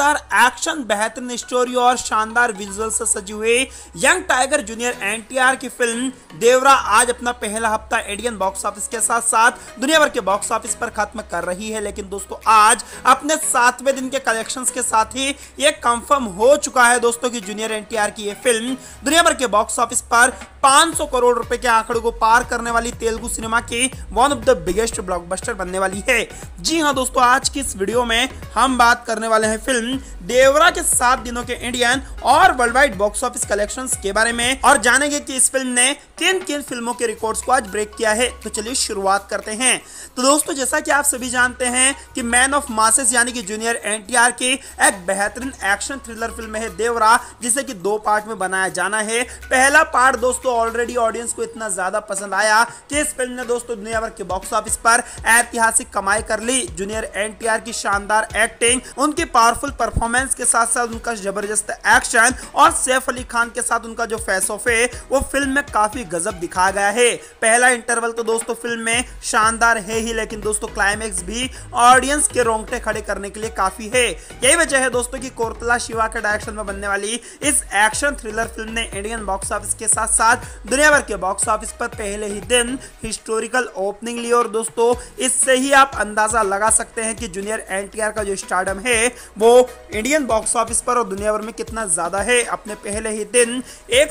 मजेदार एक्शन बेहतरीन स्टोरी और शानदार विजुअल से सजी हुई यंग टाइगर जूनियर एनटीआर की फिल्म देवरा आज अपना पहला हफ्ता इंडियन बॉक्स ऑफिस के साथ साथ दुनिया भर के बॉक्स ऑफिस पर खत्म कर रही है लेकिन दोस्तों आज अपने सातवें दिन के कलेक्शन के साथ ही ये कंफर्म हो चुका है दोस्तों की जूनियर एन की ये फिल्म दुनिया भर के बॉक्स ऑफिस पर 500 करोड़ रुपए के आंकड़े को पार करने वाली तेलुगु सिनेमा की one of the biggest blockbuster बनने वाली है जी हाँ दोस्तों आज की इस वीडियो में हम बात करने वाले हैं फिल्म देवरा के सात दिनों के इंडियन और worldwide box office collection के बारे में और जानेंगे की इस फिल्म ने किन किन फिल्मों के रिकॉर्ड को आज ब्रेक किया है तो चलिए शुरुआत करते हैं तो दोस्तों जैसा की आप सभी जानते हैं की मैन ऑफ मासेस यानी कि जूनियर एनटीआर की एक बेहतरीन एक्शन थ्रिलर फिल्म है देवरा जिसे की दो पार्ट में बनाया जाना है पहला पार्ट दोस्तों ऑलरेडी ऑडियंस को इतना ज्यादा पसंद आया कि इस फिल्म ने दोस्तों दुनिया भर के बॉक्स ऑफिस पर ऐतिहासिक कमाई कर ली जूनियर एनटीआर की शानदार एक्टिंग उनकी पावरफुल परफॉर्मेंस के साथ साथ उनका जबरदस्त एक्शन और सैफ अली खान के साथ उनका जो फेस है वो फिल्म में काफी गजब दिखाया गया है पहला इंटरवल तो दोस्तों फिल्म में शानदार है ही लेकिन दोस्तों क्लाइमेक्स भी ऑडियंस के रोंगटे खड़े करने के लिए काफी है यही वजह है दोस्तों की कोरतला शिवा के डायरेक्शन में बनने वाली इस एक्शन थ्रिलर फिल्म ने इंडियन बॉक्स ऑफिस के साथ साथ दुनिया भर के बॉक्स ऑफिस पर पहले ही दिन हिस्टोरिकल ओपनिंग ली और दोस्तों इससे ही आप अंदाजा लगा सकते हैं कि जूनियर एनटीआर का जो स्टार्डम है वो इंडियन बॉक्स ऑफिस पर और दुनिया भर में कितना ज़्यादा है अपने पहले ही दिन एक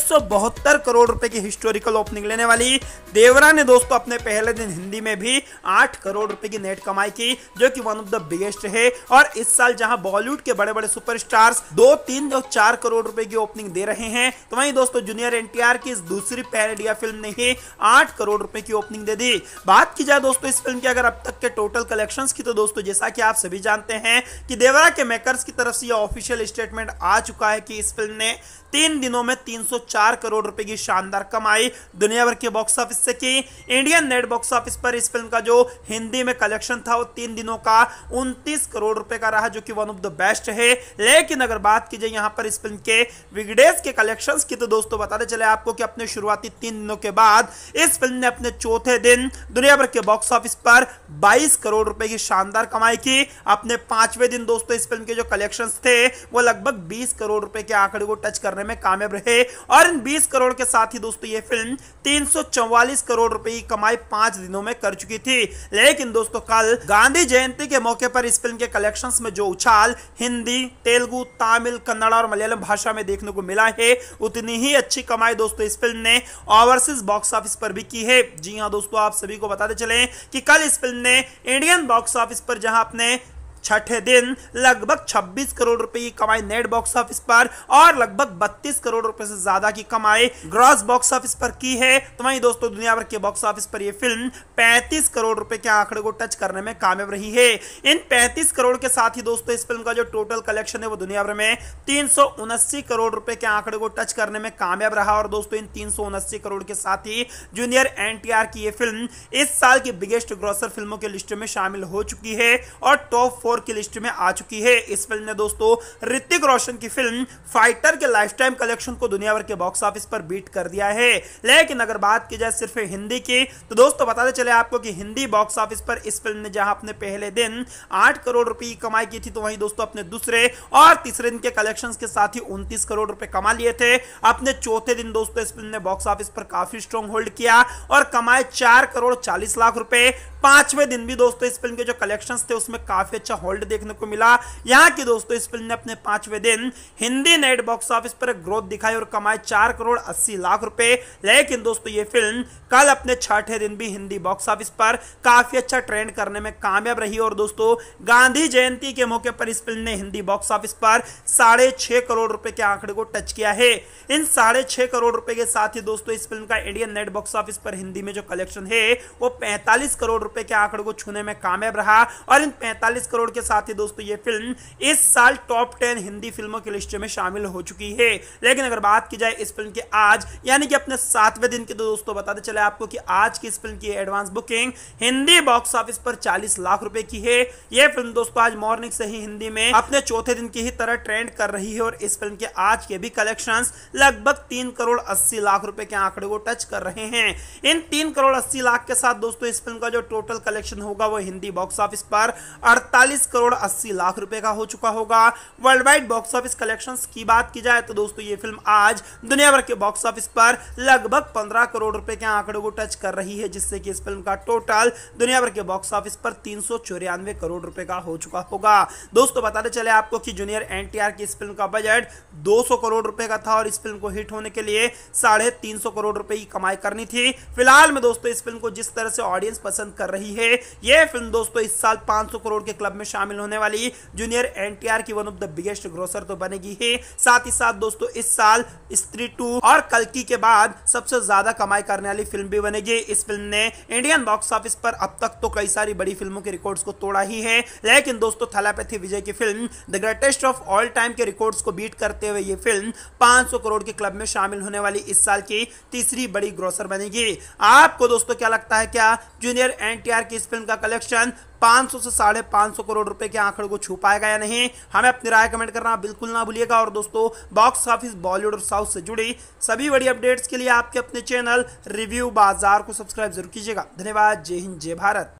करोड़ रुपए की हिस्टोरिकल ओपनिंग लेने वाली देवरा ने दोस्तों अपने पहले दिन हिंदी में भी आठ करोड़ रुपए की नेट कमाई की जो कि वन ऑफ द बिगेस्ट है और इस साल जहां बॉलीवुड के बड़े बड़े सुपर सुपरस्टार्स दो तीन और चार करोड़ रुपए की ओपनिंग दे रहे हैं तो वही दोस्तों जूनियर एन की इस दूसरी पैरडिया फिल्म ने ही आठ करोड़ रुपए की ओपनिंग दे दी बात की जाए दोस्तों इस फिल्म की अगर अब तक के टोटल कलेक्शन की तो दोस्तों जैसा कि आप सभी जानते हैं कि देवरा के मेकर्स की तरफ से यह ऑफिशियल स्टेटमेंट आ चुका है कि इस फिल्म ने तीन दिनों में 304 करोड़ रुपए की शानदार कमाई दुनिया भर के बॉक्स ऑफिस से की इंडियन नेट बॉक्स ऑफिस पर इस फिल्म का जो हिंदी में कलेक्शन था वो तीन दिनों का 29 करोड़ रुपए का रहा जो कि वन ऑफ द बेस्ट है लेकिन अगर बात की जाए यहाँ पर इस फिल्म के विगडेज के कलेक्शन की तो दोस्तों बताते चले आपको कि अपने शुरुआती तीन दिनों के बाद इस फिल्म ने अपने चौथे दिन दुनिया भर के बॉक्स ऑफिस पर बाईस करोड़ रुपए की शानदार कमाई की अपने पांचवें दिन दोस्तों इस फिल्म के जो कलेक्शंस थे वो लगभग 20 करोड़ रुपए के आंकड़े को टच करने में कामयाब रहे और इन 20 करोड़ के साथ ही दोस्तों ये फिल्म 344 करोड़ रुपए की कमाई पांच दिनों में कर चुकी थी लेकिन दोस्तों कल गांधी जयंती के मौके पर इस फिल्म के कलेक्शन में जो उछाल हिंदी तेलुगु तमिल कन्नड़ा और मलयालम भाषा में देखने को मिला है उतनी ही अच्छी कमाई दोस्तों इस फिल्म ने ओवरसीज बॉक्स ऑफिस पर भी की है जी हाँ दोस्तों आप सभी को बताते चले कि कल इस फिल्म ने इंडियन बॉक्स ऑफिस पर जहां अपने छठे दिन लगभग 26 करोड़ रुपए की कमाई नेट बॉक्स ऑफिस पर और लगभग 32 करोड़ रुपए से ज्यादा की कमाई ग्रॉस बॉक्स ऑफिस पर की है तो वहीं दोस्तों दुनिया भर के बॉक्स ऑफिस पर यह फिल्म 35 करोड़ रुपए के आंकड़े को टच करने में कामयाब रही है इन 35 करोड़ के साथ ही दोस्तों इस फिल्म का जो टोटल कलेक्शन है वो दुनिया भर में तीन करोड़ रुपए के आंकड़े को टच करने में कामयाब रहा और दोस्तों इन तीन करोड़ के साथ ही जूनियर एन की यह फिल्म इस साल की बिगेस्ट ग्रॉसर फिल्मों के लिस्ट में शामिल हो चुकी है और टॉप स्कोर की लिस्ट में आ चुकी है इस फिल्म ने दोस्तों ऋतिक रोशन की फिल्म फाइटर के लाइफ टाइम कलेक्शन को दुनिया भर के बॉक्स ऑफिस पर बीट कर दिया है लेकिन अगर बात की जाए सिर्फ हिंदी की तो दोस्तों बताते चले आपको कि हिंदी बॉक्स ऑफिस पर इस फिल्म ने जहां अपने पहले दिन आठ करोड़ रुपए की कमाई की थी तो वहीं दोस्तों अपने दूसरे और तीसरे दिन के कलेक्शन के साथ ही उनतीस करोड़ रुपए कमा लिए थे अपने चौथे दिन दोस्तों इस फिल्म ने बॉक्स ऑफिस पर काफी स्ट्रॉन्ग होल्ड किया और कमाए चार करोड़ चालीस लाख रुपए पांचवें दिन भी दोस्तों इस फिल्म के जो कलेक्शंस थे उसमें काफी अच्छा होल्ड देखने को मिला यहाँ की दोस्तों इस फिल्म ने अपने पांचवें दिन हिंदी नेट बॉक्स ऑफिस पर ग्रोथ दिखाई और कमाए चार करोड़ अस्सी लाख रुपए लेकिन दोस्तों ये फिल्म कल अपने छठे दिन भी हिंदी बॉक्स ऑफिस पर काफी अच्छा ट्रेंड करने में कामयाब रही और दोस्तों गांधी जयंती के मौके पर इस फिल्म ने हिंदी बॉक्स ऑफिस पर साढ़े करोड़ रुपए के आंकड़े को टच किया है इन साढ़े करोड़ रुपए के साथ ही दोस्तों इस फिल्म का इंडियन नेट बॉक्स ऑफिस पर हिंदी में जो कलेक्शन है वो पैंतालीस करोड़ रुपए के आंकड़े को छूने में कामयाब रहा और इन 45 करोड़ के साथ ही दोस्तों ये फिल्म इस साल टॉप टेन हिंदी फिल्मों की लिस्ट में शामिल हो चुकी है लेकिन अगर बात की जाए इस फिल्म के आज यानी कि अपने सातवें दिन के तो दोस्तों बताते चले आपको कि आज की इस फिल्म की advance booking Hindi box office पर चालीस लाख रुपए की है यह फिल्म दोस्तों आज मॉर्निंग से ही हिंदी में अपने चौथे दिन की ही तरह ट्रेंड कर रही है और इस फिल्म के आज के भी कलेक्शन लगभग तीन करोड़ अस्सी लाख रुपए के आंकड़े को टच कर रहे हैं इन तीन करोड़ अस्सी लाख के साथ दोस्तों इस फिल्म का जो टोटल कलेक्शन होगा वो हिंदी बॉक्स ऑफिस पर 48 करोड़ 80 लाख रुपए का हो चुका होगा worldwide box office collection की बात की जाए तो दोस्तों ये फिल्म आज दुनिया भर के बॉक्स ऑफिस पर लगभग पंद्रह करोड़ रुपए के आंकड़े को टच कर रही है जिससे कि इस फिल्म का टोटल दुनिया भर के बॉक्स ऑफिस पर तीन करोड़ रुपए का हो चुका होगा दोस्तों बताते चले आपको कि जूनियर एन की इस फिल्म का बजट दो करोड़ रुपए का था और इस फिल्म को हिट होने के लिए साढ़े तीन करोड़ रुपए की कमाई करनी थी फिलहाल में दोस्तों इस फिल्म को जिस तरह से ऑडियंस पसंद कर कर रही है ये फिल्म दोस्तों इस साल 500 करोड़ के क्लब में शामिल होने वाली जूनियर एनटीआर की one of the biggest grosser तो बनेगी है साथ ही साथ दोस्तों इस साल स्त्री टू और कलकी के बाद सबसे ज्यादा कमाई करने वाली फिल्म भी बनेगी इस फिल्म ने इंडियन बॉक्स ऑफिस पर अब तक तो कई सारी बड़ी फिल्मों के रिकॉर्ड्स को तोड़ा ही है लेकिन दोस्तों थलापैथी विजय की film the greatest of all time के रिकॉर्ड्स को बीट करते हुए ये फिल्म 500 करोड़ के क्लब में शामिल होने वाली इस साल की तीसरी बड़ी ग्रोसर बनेगी आपको दोस्तों क्या लगता है क्या जूनियर एन एनटीआर की इस फिल्म का कलेक्शन 500 से साढ़े पांच सौ करोड़ रुपए के आंकड़े को छुपाएगा या नहीं हमें अपनी राय कमेंट करना बिल्कुल ना भूलिएगा और दोस्तों बॉक्स ऑफिस बॉलीवुड और साउथ से जुड़ी सभी बड़ी अपडेट्स के लिए आपके अपने चैनल रिव्यू बाजार को सब्सक्राइब जरूर कीजिएगा धन्यवाद जय हिंद जय भारत